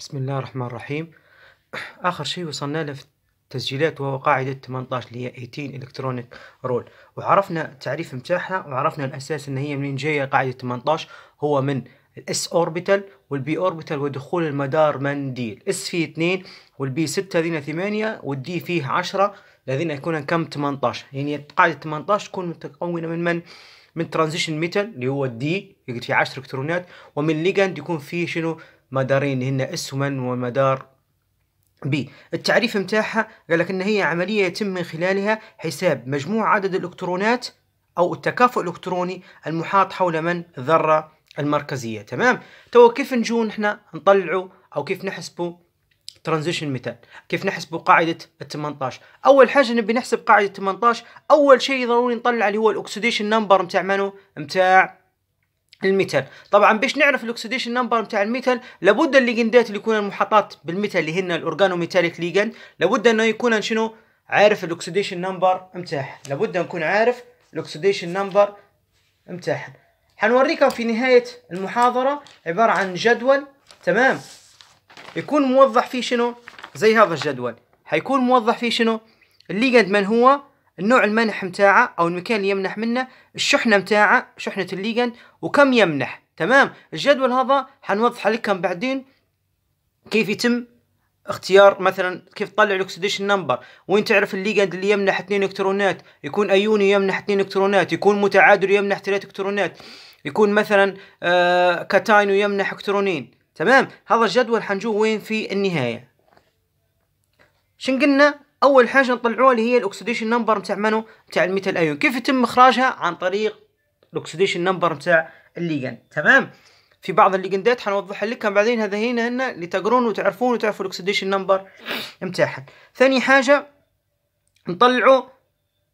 بسم الله الرحمن الرحيم آخر شيء وصلنا له في التسجيلات وهو قاعدة 18 اللي هي 18 إلكترونيك رول وعرفنا التعريف متاعها وعرفنا الأساس إن هي منين جاية قاعدة 18 هو من الاس اوربيتال والبي اوربيتال ودخول المدار منديل اس فيه 2 والبي 6 هذين 8 والدي فيه 10 الذين يكون كم 18 يعني قاعدة 18 تكون متكونة من من من ترانزيشن ميتال اللي هو الدي يقعد فيه 10 الكترونات ومن ليجاند يكون فيه شنو مدارين هن اس 1 ومدار بي التعريف متاعها قال لك ان هي عمليه يتم من خلالها حساب مجموع عدد الالكترونات او التكافؤ الالكتروني المحاط حول من الذره المركزيه تمام تو كيف نجو نحن نطلعوا او كيف نحسبوا ترانزيشن ميتال كيف نحسبوا قاعده ال 18 اول حاجه نبي نحسب قاعده 18 اول شيء ضروري نطلع اللي هو الاكسديشن نمبر نتاع منو نتاع الميتال طبعا باش نعرف الاكسديشن نمبر نتاع الميتال لابد الليجندات اللي يكون المحطات بالميتال اللي هن الاورجانو ميتاليك ليجند لابد انه يكون شنو عارف الاكسديشن نمبر نتاعها لابد نكون عارف الاكسديشن نمبر نتاعها حنوريكم في نهايه المحاضره عباره عن جدول تمام يكون موضح فيه شنو زي هذا الجدول حيكون موضح فيه شنو الليجند من هو النوع المنح متاعه او المكان اللي يمنح منه الشحنه متاعه شحنه الليجند وكم يمنح تمام الجدول هذا حنوضح لكم بعدين كيف يتم اختيار مثلا كيف تطلع الاكسديشن نمبر وين تعرف الليجند اللي يمنح اثنين الكترونات يكون ايوني يمنح اثنين الكترونات يكون متعادل يمنح ثلاث الكترونات يكون مثلا آه كاتاين يمنح الكترونين تمام هذا الجدول حنجو وين في النهايه شن قلنا اول حاجه نطلعوها اللي هي الاكسديشن نمبر نتاع منو نتاع الميتال ايون كيف يتم اخراجها عن طريق الاكسديشن نمبر نتاع الليجند تمام في بعض الليجندات حنوضحها لكم بعدين هذا هنا هنا اللي تقرون وتعرفون وتعرفوا الاكسديشن نمبر نتاعها ثاني حاجه نطلعوا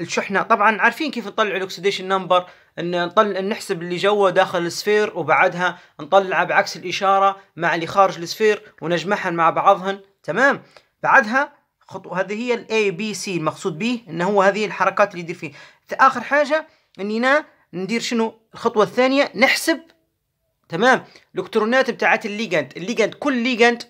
الشحنه طبعا عارفين كيف نطلع الاكسديشن نمبر ان نطلع نحسب اللي جوا داخل السفير وبعدها نطلع بعكس الاشاره مع اللي خارج السفير ونجمعهم مع بعضهن تمام بعدها خطوه هذه هي الاي بي سي المقصود به ان هو هذه الحركات اللي يدير فيه اخر حاجه أننا ندير شنو الخطوه الثانيه نحسب تمام الالكترونات بتاعت الليجند الليجند كل ليجند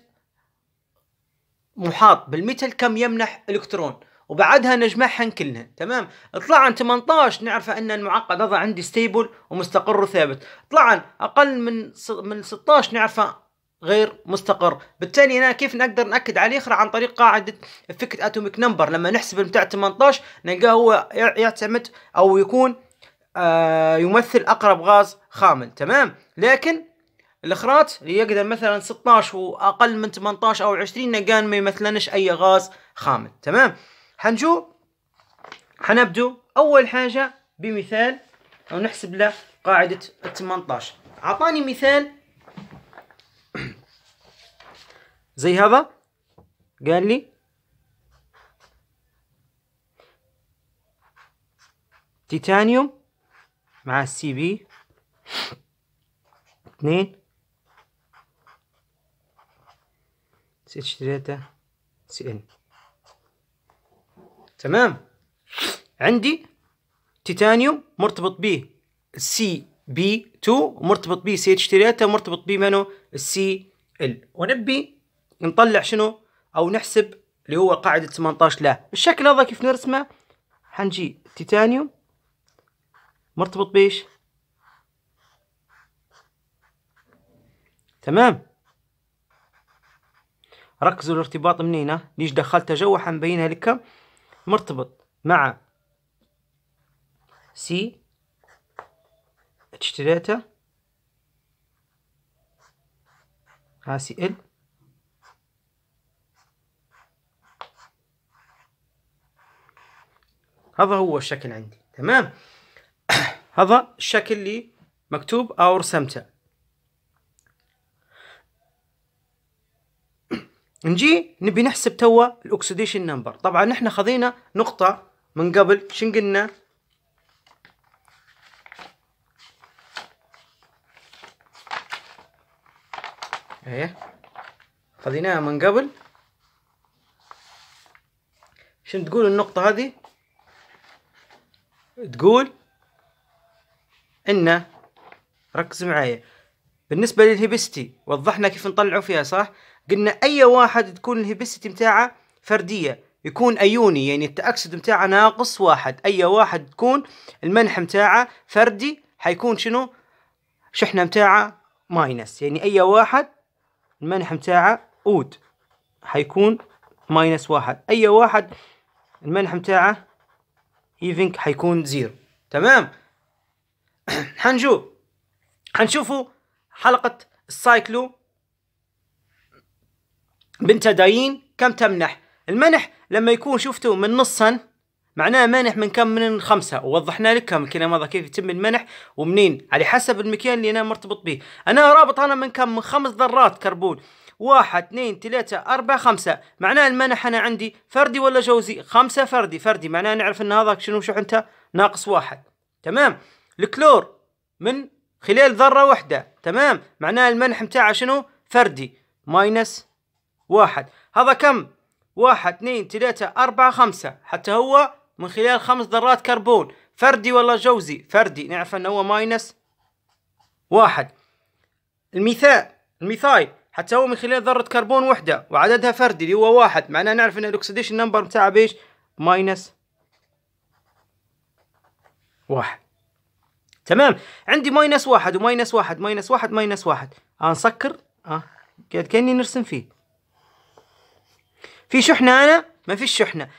محاط بالميتال كم يمنح الكترون وبعدها نجمعها كلها تمام طلع عن 18 نعرف ان المعقد هذا عندي ستيبل ومستقر وثابت طلع عن اقل من من 16 نعرف غير مستقر بالتالي هنا كيف نقدر ناكد عليه اخرى عن طريق قاعده فكره اتوميك نمبر لما نحسب بتاع 18 نلقاه هو يعتمد او يكون آه، يمثل اقرب غاز خامل تمام لكن اللي يقدر مثلا 16 واقل من 18 او 20 نلقاه ما يمثلنش اي غاز خامل تمام حنجو حنبدو اول حاجه بمثال او نحسب له قاعده ال 18 اعطاني مثال زي هذا قال لي تيتانيوم مع السي بي اثنين سي اتش ثلاثة سي ان تمام عندي تيتانيوم مرتبط به السي بي 2 مرتبط به سي اتش 3 مرتبط به منو السي ال ونبي نطلع شنو او نحسب اللي هو قاعدة 18 لا الشكل هذا كيف نرسمه حنجي تيتانيوم مرتبط بيش تمام ركزوا الارتباط منين ليش دخلته جوا حنبينها لكم مرتبط مع سي اتش 3 ها سي ال هذا هو الشكل عندي تمام هذا الشكل اللي مكتوب أو رسمته نجي نبي نحسب توا الاكسديشن نمبر طبعا احنا خذينا نقطة من قبل شن قلنا ايه خذيناها من قبل شن تقول النقطة هذه تقول ان ركز معايا بالنسبة للهيبستي وضحنا كيف نطلعوا فيها صح؟ قلنا أي واحد تكون الهيبستي متاعه فردية يكون أيوني يعني التأكسد متاعه ناقص واحد أي واحد تكون المنح متاعه فردي حيكون شنو؟ شحنة متاعه ماينس يعني أي واحد المنح متاعه أود حيكون ماينس واحد أي واحد المنح متاعه هيفنج حيكون زيرو تمام حنجو حنشوفوا حلقة السايكلو بنت داين كم تمنح المنح لما يكون شفته من نصا معناه منح من كم من خمسة ووضحنا لكم الكلام هذا كيف يتم المنح ومنين على حسب المكان اللي انا مرتبط به انا رابط انا من كم من خمس ذرات كربون واحد اثنين ثلاثة أربعة خمسة معناه المنح أنا عندي فردي ولا جوزي خمسة فردي فردي معناه نعرف أن هذاك شنو شو أنت ناقص واحد تمام الكلور من خلال ذرة واحدة تمام معناه المنح متاعه شنو فردي ماينس واحد هذا كم واحد اثنين ثلاثة أربعة خمسة حتى هو من خلال خمس ذرات كربون فردي ولا جوزي فردي نعرف أنه هو ماينس واحد الميثاء المثال هو من خلال ذرة كربون وحدة وعددها فردي اللي هو واحد معناه نعرف ان الاكسديشن نمبر بتاعها بايش ماينس واحد تمام عندي ماينس واحد وماينس واحد ماينس واحد ماينس واحد آه نسكر اه كأني نرسم فيه في شحنة أنا ما فيش شحنة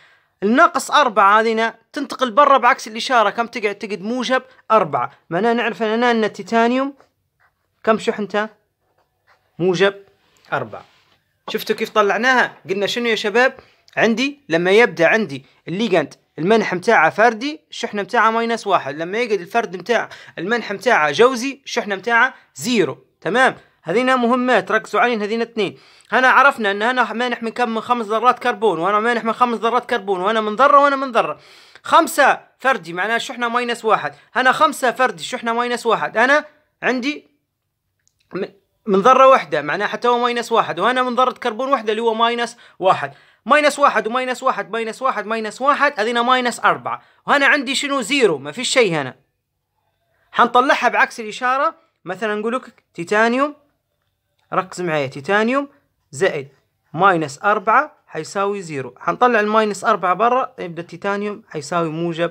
الناقص أربعة هذينا تنتقل برا بعكس الإشارة كم تقعد تقعد موجب أربعة معناها نعرف أننا أن التيتانيوم كم شحنته موجب أربعة شفتوا كيف طلعناها قلنا شنو يا شباب عندي لما يبدا عندي الليجند المنح متاعه فردي الشحنه متاعه ماينس واحد لما يقعد الفرد متاع المنح متاعه جوزي الشحنه متاعه زيرو تمام هذينا مهمات ركزوا عليهم هذينا اثنين هنا عرفنا ان انا مانح من كم من خمس ذرات كربون وانا مانح من خمس ذرات كربون وانا من ذره وانا من ذره خمسة فردي معناها الشحنة ماينس واحد أنا خمسة فردي الشحنة ماينس واحد أنا عندي من ذره واحده معناها حتى هو ماينس واحد وهنا من ذره كربون واحده اللي هو ماينس واحد ماينس واحد وماينس واحد ماينس واحد ماينس واحد هذينا ماينس أربعة وهنا عندي شنو زيرو ما فيش شيء هنا حنطلعها بعكس الإشارة مثلا نقول لك تيتانيوم ركز معي تيتانيوم زائد ماينس أربعة حيساوي زيرو حنطلع الماينس أربعة برا يبدأ التيتانيوم حيساوي موجب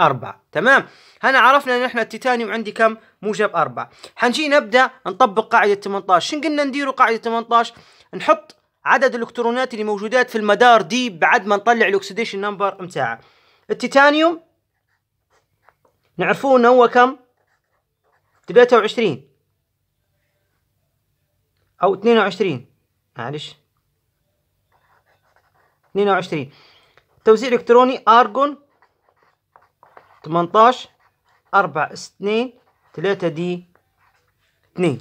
أربعة تمام هنا عرفنا ان احنا التيتانيوم عندي كم موجب أربعة حنجي نبدأ نطبق قاعدة 18 شن قلنا نديروا قاعدة 18 نحط عدد الالكترونات اللي موجودات في المدار دي بعد ما نطلع الاكسديشن نمبر متاعها التيتانيوم نعرفوه انه هو كم 23 او 22 معلش 22 توزيع الكتروني ارجون تمنتاش أربعة إس اثنين تلاتة دي اثنين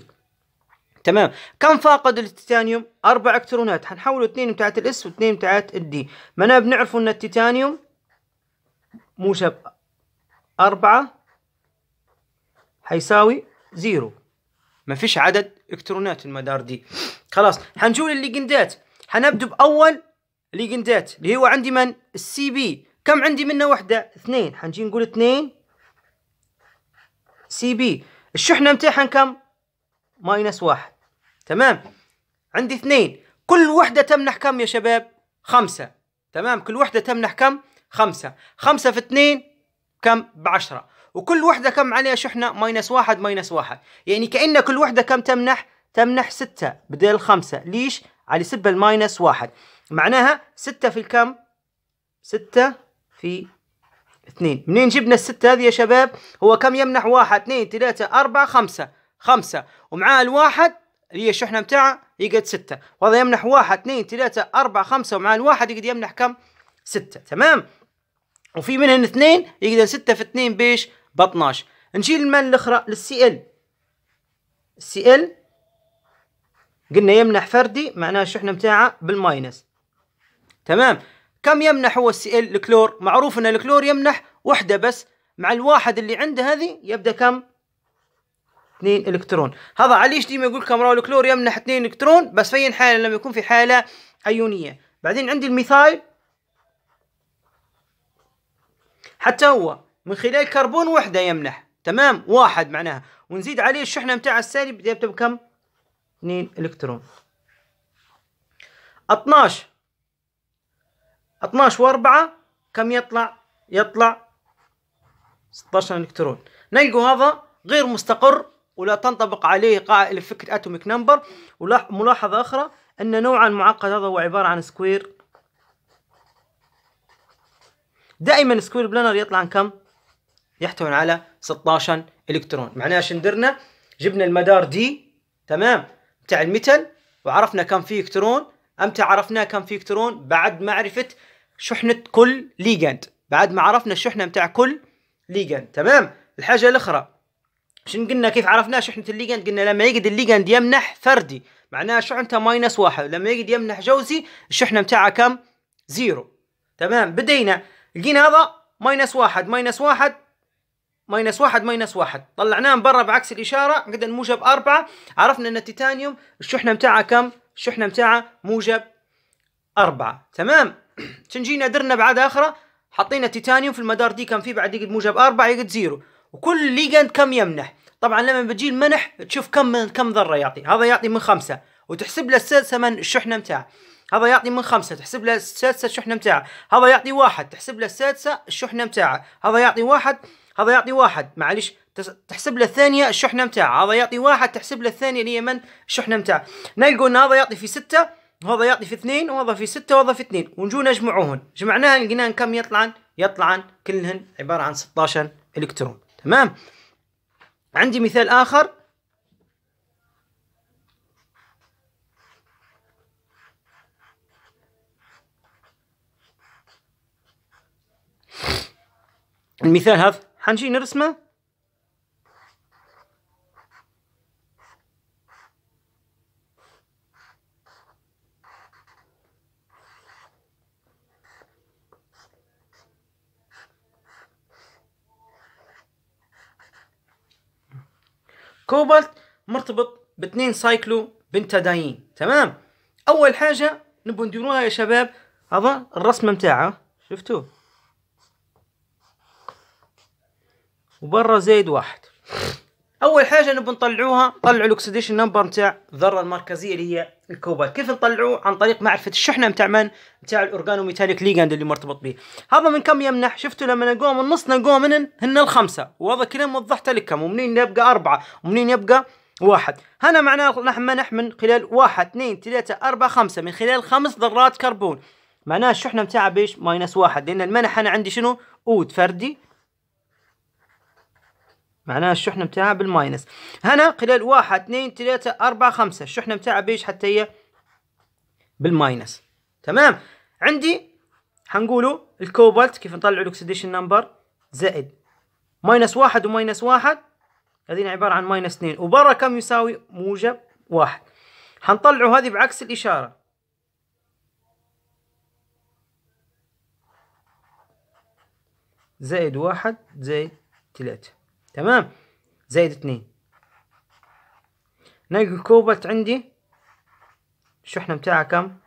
تمام كم فاقد التيتانيوم أربع إلكترونات حنحولوا اثنين بتاعت الاس واثنين بتاعت الدي معناها بنعرفوا أن التيتانيوم موجب أربعة حيساوي زيرو ما فيش عدد إلكترونات المدار دي خلاص حنجول الليجندات حنبدو بأول ليجندات اللي هو عندي من السي بي كم عندي منه وحده اثنين حنجي نقول اثنين سي بي الشحنه متاعهم كم ماينس واحد تمام عندي اثنين كل وحده تمنح كم يا شباب خمسه تمام كل وحده تمنح كم خمسة خمسة في اثنين كم بعشرة وكل وحدة كم عليها شحنة ماينس واحد ماينس واحد يعني كأن كل وحدة كم تمنح تمنح ستة بدل خمسة ليش على سبب الماينس واحد معناها ستة في الكم ستة في اثنين منين جبنا الستة هذه يا شباب هو كم يمنح واحد اثنين ثلاثة أربعة خمسة خمسة ومعاه الواحد اللي هي الشحنة متاعه يقعد ستة وهذا يمنح واحد اثنين ثلاثة أربعة خمسة ومعاه الواحد يقدر يمنح كم ستة تمام وفي منهن اثنين يقدر ستة في اثنين بيش ب 12 نجي المال الأخرى للسي ال السي ال قلنا يمنح فردي معناها الشحنة متاعه بالماينس تمام كم يمنح هو السي ال الكلور معروف ان الكلور يمنح وحده بس مع الواحد اللي عنده هذه يبدا كم اثنين الكترون هذا عليش ديما يقول لكم الكلور يمنح اثنين الكترون بس في حاله لما يكون في حاله ايونيه بعدين عندي الميثايل حتى هو من خلال كربون وحده يمنح تمام واحد معناها ونزيد عليه الشحنه متاع السالب يبدا بكم اثنين الكترون 12 12 و4 كم يطلع؟ يطلع 16 الكترون نلقوا هذا غير مستقر ولا تنطبق عليه قاعدة الافكت اتوميك نمبر وملاحظة اخرى ان نوعا معقد هذا هو عبارة عن سكوير دائما سكوير بلانر يطلع عن كم؟ يحتوي على 16 الكترون معناها شندرنا جبنا المدار دي تمام بتاع الميتال وعرفنا كم فيه الكترون امتى عرفناه كم فيه الكترون بعد معرفه شحنه كل ليجاند بعد ما عرفنا الشحنه نتاع كل ليجاند تمام الحاجه الاخرى شنو قلنا كيف عرفنا شحنه الليجاند قلنا لما يجد الليجاند يمنح فردي معناها شحنته ماينس واحد لما يجد يمنح جوزي الشحنه نتاعها كم زيرو تمام بدينا لقينا هذا ماينس واحد ماينس واحد ماينس واحد ماينس واحد طلعناه من برا بعكس الإشارة قد الموجب أربعة عرفنا أن التيتانيوم الشحنة متاعها كم؟ الشحنة متاعها موجب أربعة تمام تنجينا درنا بعد اخرى حطينا تيتانيوم في المدار دي كان فيه بعد يقد موجب أربعة يقد زيرو وكل ليجند كم يمنح طبعا لما بتجي المنح تشوف كم كم ذره يعطي هذا يعطي من خمسه وتحسب له السادسه من الشحنه متاع هذا يعطي من خمسة تحسب له السادسة الشحنة متاع هذا يعطي واحد تحسب له السادسة الشحنة متاع هذا يعطي واحد هذا يعطي واحد معلش تحسب له الثانية الشحنة متاع هذا يعطي واحد تحسب له الثانية اللي هي من الشحنة متاع نلقوا ان هذا يعطي في ستة هذا يعطي في اثنين وهذا في ستة وهذا في اثنين ونجو نجمعوهن جمعناهن لقيناهن كم يطلعن يطلعن كلهن عبارة عن 16 إلكترون تمام عندي مثال آخر المثال هذا حنجي نرسمه كوبالت مرتبط باثنين سايكلو بنتاداين تمام اول حاجه نبغى نديروها يا شباب هذا الرسمه متاعه شفتوا وبرا زايد واحد اول حاجه نبغى نطلعوها طلعوا الاكسديشن نمبر نتاع الذره المركزيه اللي هي الكوبال كيف نطلعوه عن طريق معرفه الشحنه متاع من متاع الاورجانوميتاليك ليجاند اللي مرتبط به هذا من كم يمنح شفتوا لما نقوم من نص نقوم من هن الخمسه وهذا كلام وضحته لكم ومنين يبقى اربعه ومنين يبقى واحد هنا معناه نحن منح من خلال واحد اثنين ثلاثة أربعة خمسة من خلال خمس ذرات كربون معناه الشحنة نتاعها بيش ماينس واحد لأن المنح أنا عندي شنو أود فردي معناها الشحنه بتاعها بالماينس هنا خلال واحد اثنين ثلاثة أربعة خمسة الشحنه بتاعها بيش حتى هي بالماينس تمام عندي حنقولوا الكوبالت كيف نطلع الاكسديشن نمبر زائد ماينس واحد وماينس واحد هذين عبارة عن ماينس اثنين وبرا كم يساوي موجب واحد حنطلعوا هذه بعكس الإشارة زائد واحد زائد ثلاثة تمام زائد اثنين نلقى كوبالت عندي الشحنة بتاعها كم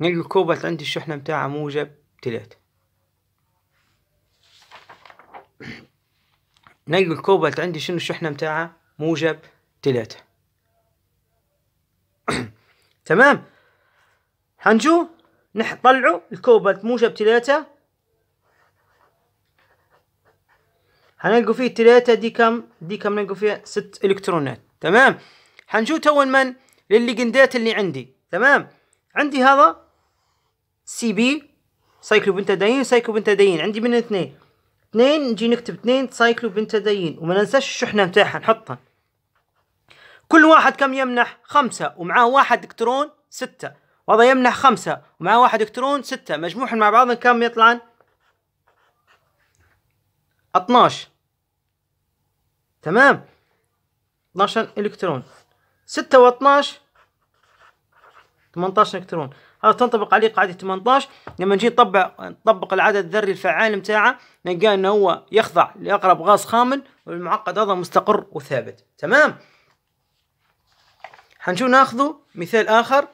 نلقى كوبالت عندي الشحنة بتاعها موجب تلات نلقى الكوبلت عندي شنو الشحنة بتاعها موجب تلاتة تمام هنجو نطلعوا الكوبلت موجب تلاتة هنلقوا فيه تلاتة دي كم دي كم نلقوا فيها ست الكترونات تمام حنشوت اول من للليجندات اللي عندي تمام عندي هذا سي بي سايكلوبنتادين سايكلوبنتادين عندي من اثنين اثنين نجي نكتب اثنين سايكلوبنتادين وما ننساش الشحنة نتاعها نحطها كل واحد كم يمنح خمسة ومعاه واحد الكترون ستة وهذا يمنح خمسة ومعاه واحد الكترون ستة مجموعهم مع بعضهم كم يطلعن 12 تمام 12 الكترون 6 و12 18 الكترون هذا تنطبق عليه قاعده 18 لما نجي نطبع نطبق العدد الذري الفعال متاعه نلقى انه هو يخضع لاقرب غاز خامل والمعقد هذا مستقر وثابت تمام حنشوف ناخذ مثال اخر